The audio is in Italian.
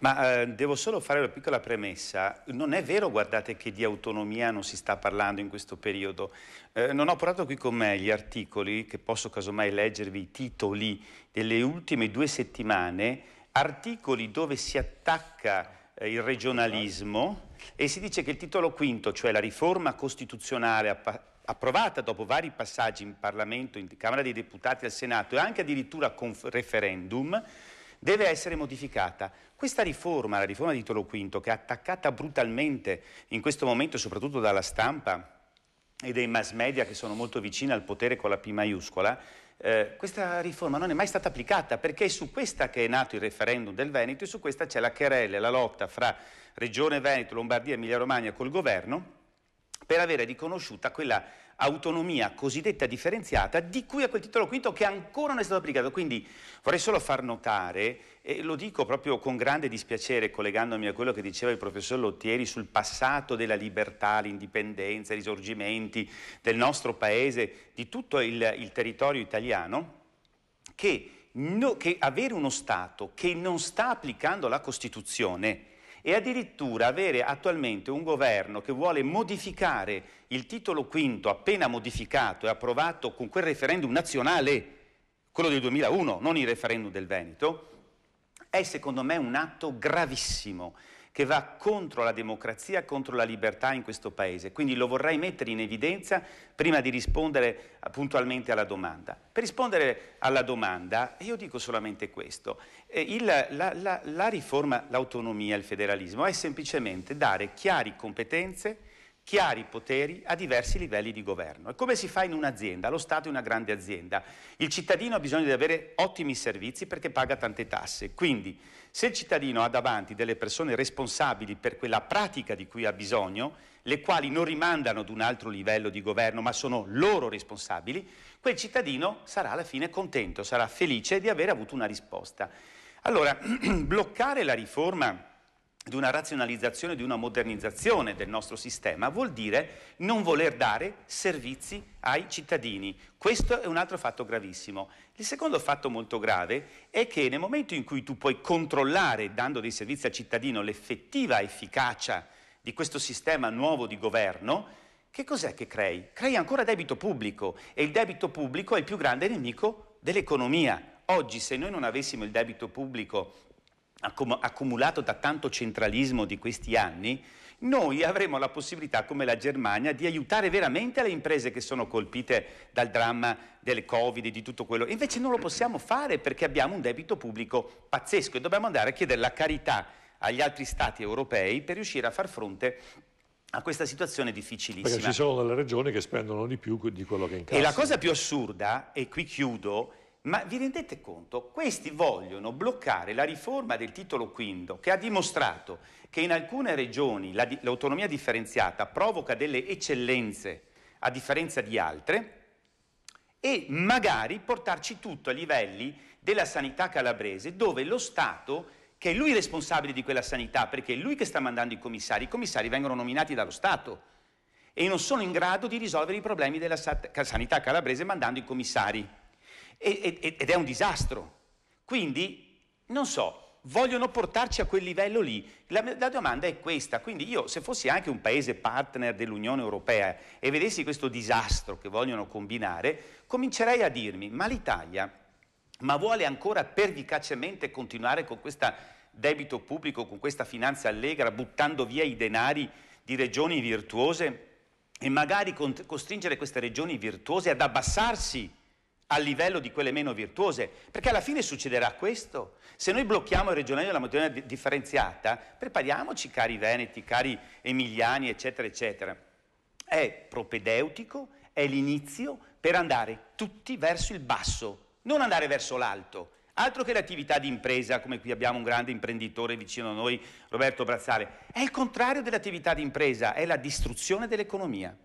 Ma eh, devo solo fare una piccola premessa. Non è vero, guardate, che di autonomia non si sta parlando in questo periodo. Eh, non ho portato qui con me gli articoli, che posso casomai leggervi i titoli delle ultime due settimane, articoli dove si attacca eh, il regionalismo e si dice che il titolo quinto, cioè la riforma costituzionale approvata dopo vari passaggi in Parlamento, in Camera dei Deputati, al Senato e anche addirittura con referendum, deve essere modificata. Questa riforma, la riforma di Tolo V, che è attaccata brutalmente in questo momento soprattutto dalla stampa e dei mass media che sono molto vicini al potere con la P maiuscola, eh, questa riforma non è mai stata applicata perché è su questa che è nato il referendum del Veneto e su questa c'è la querela, la lotta fra Regione Veneto, Lombardia e Emilia Romagna col governo per avere riconosciuta quella autonomia cosiddetta differenziata di cui a quel titolo quinto che ancora non è stato applicato. Quindi vorrei solo far notare, e lo dico proprio con grande dispiacere collegandomi a quello che diceva il professor Lottieri sul passato della libertà, l'indipendenza, i risorgimenti del nostro paese, di tutto il, il territorio italiano, che, no, che avere uno Stato che non sta applicando la Costituzione e addirittura avere attualmente un governo che vuole modificare il titolo quinto appena modificato e approvato con quel referendum nazionale, quello del 2001, non il referendum del Veneto, è secondo me un atto gravissimo che va contro la democrazia, contro la libertà in questo Paese. Quindi lo vorrei mettere in evidenza prima di rispondere eh, puntualmente alla domanda. Per rispondere alla domanda, io dico solamente questo, eh, il, la, la, la riforma, l'autonomia, il federalismo è semplicemente dare chiari competenze chiari poteri a diversi livelli di governo. E come si fa in un'azienda? Lo Stato è una grande azienda. Il cittadino ha bisogno di avere ottimi servizi perché paga tante tasse. Quindi se il cittadino ha davanti delle persone responsabili per quella pratica di cui ha bisogno, le quali non rimandano ad un altro livello di governo ma sono loro responsabili, quel cittadino sarà alla fine contento, sarà felice di aver avuto una risposta. Allora, bloccare la riforma di una razionalizzazione, di una modernizzazione del nostro sistema, vuol dire non voler dare servizi ai cittadini. Questo è un altro fatto gravissimo. Il secondo fatto molto grave è che nel momento in cui tu puoi controllare, dando dei servizi al cittadino, l'effettiva efficacia di questo sistema nuovo di governo, che cos'è che crei? Crei ancora debito pubblico e il debito pubblico è il più grande nemico dell'economia. Oggi se noi non avessimo il debito pubblico accumulato da tanto centralismo di questi anni, noi avremo la possibilità, come la Germania, di aiutare veramente le imprese che sono colpite dal dramma del Covid e di tutto quello. Invece non lo possiamo fare perché abbiamo un debito pubblico pazzesco e dobbiamo andare a chiedere la carità agli altri stati europei per riuscire a far fronte a questa situazione difficilissima. Perché ci sono delle regioni che spendono di più di quello che incassano. E la cosa più assurda, e qui chiudo, ma vi rendete conto? Questi vogliono bloccare la riforma del titolo quinto che ha dimostrato che in alcune regioni l'autonomia differenziata provoca delle eccellenze a differenza di altre e magari portarci tutto a livelli della sanità calabrese dove lo Stato, che è lui responsabile di quella sanità perché è lui che sta mandando i commissari, i commissari vengono nominati dallo Stato e non sono in grado di risolvere i problemi della sanità calabrese mandando i commissari ed è un disastro. Quindi, non so, vogliono portarci a quel livello lì. La, la, domanda è questa, quindi io se fossi anche un paese partner dell'Unione Europea e vedessi questo disastro che vogliono combinare, comincerei a dirmi, ma l'Italia, ma vuole ancora pervicacemente continuare con questo debito pubblico, con questa finanza allegra, buttando via i denari di regioni virtuose e magari costringere queste regioni virtuose ad abbassarsi? al livello di quelle meno virtuose, perché alla fine succederà questo. Se noi blocchiamo il regionale della motoria differenziata, prepariamoci, cari veneti, cari emiliani, eccetera, eccetera. È propedeutico, è l'inizio per andare tutti verso il basso, non andare verso l'alto. Altro che l'attività di impresa, come qui abbiamo un grande imprenditore vicino a noi, Roberto Brazzale, è il contrario dell'attività di impresa, è la distruzione dell'economia.